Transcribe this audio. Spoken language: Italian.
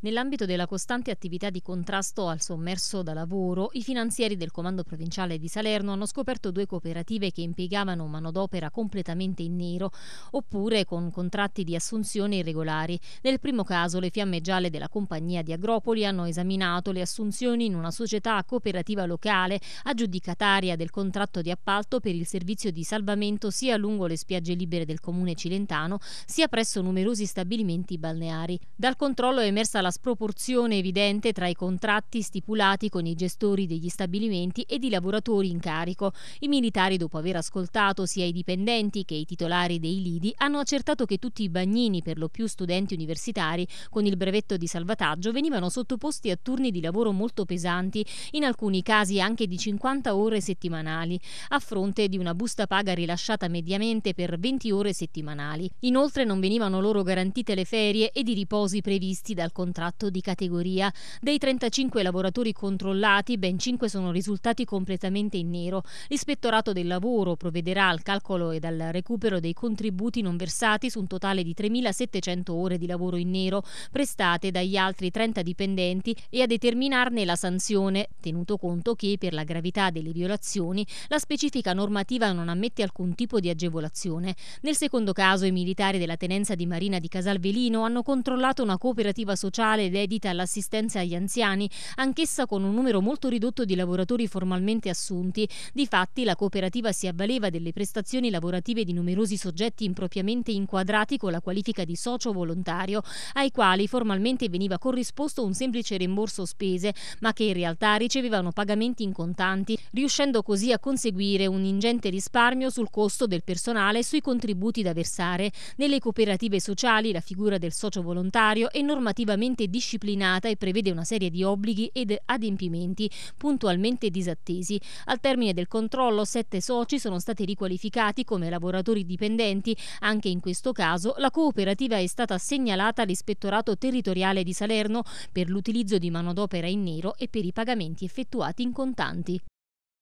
Nell'ambito della costante attività di contrasto al sommerso da lavoro, i finanzieri del Comando Provinciale di Salerno hanno scoperto due cooperative che impiegavano manodopera completamente in nero oppure con contratti di assunzione irregolari. Nel primo caso le fiamme gialle della compagnia di Agropoli hanno esaminato le assunzioni in una società cooperativa locale aggiudicataria del contratto di appalto per il servizio di salvamento sia lungo le spiagge libere del comune cilentano sia presso numerosi stabilimenti balneari. Dal controllo è emersa la la sproporzione evidente tra i contratti stipulati con i gestori degli stabilimenti ed i lavoratori in carico. I militari, dopo aver ascoltato sia i dipendenti che i titolari dei lidi, hanno accertato che tutti i bagnini, per lo più studenti universitari, con il brevetto di salvataggio venivano sottoposti a turni di lavoro molto pesanti, in alcuni casi anche di 50 ore settimanali, a fronte di una busta paga rilasciata mediamente per 20 ore settimanali. Inoltre non venivano loro garantite le ferie ed i riposi previsti dal contratto contratto di categoria. Dei 35 lavoratori controllati, ben 5 sono risultati completamente in nero. L'ispettorato del lavoro provvederà al calcolo ed al recupero dei contributi non versati su un totale di 3.700 ore di lavoro in nero prestate dagli altri 30 dipendenti e a determinarne la sanzione, tenuto conto che per la gravità delle violazioni la specifica normativa non ammette alcun tipo di agevolazione. Nel secondo caso i militari della tenenza di Marina di Casalvelino hanno controllato una cooperativa sociale sociale dedita all'assistenza agli anziani, anch'essa con un numero molto ridotto di lavoratori formalmente assunti. Difatti la cooperativa si avvaleva delle prestazioni lavorative di numerosi soggetti impropriamente inquadrati con la qualifica di socio volontario, ai quali formalmente veniva corrisposto un semplice rimborso spese, ma che in realtà ricevevano pagamenti in contanti, riuscendo così a conseguire un ingente risparmio sul costo del personale e sui contributi da versare. Nelle cooperative sociali la figura del socio volontario è normativamente rigorosamente disciplinata e prevede una serie di obblighi ed adempimenti puntualmente disattesi. Al termine del controllo sette soci sono stati riqualificati come lavoratori dipendenti. Anche in questo caso la cooperativa è stata segnalata all'ispettorato territoriale di Salerno per l'utilizzo di manodopera in nero e per i pagamenti effettuati in contanti.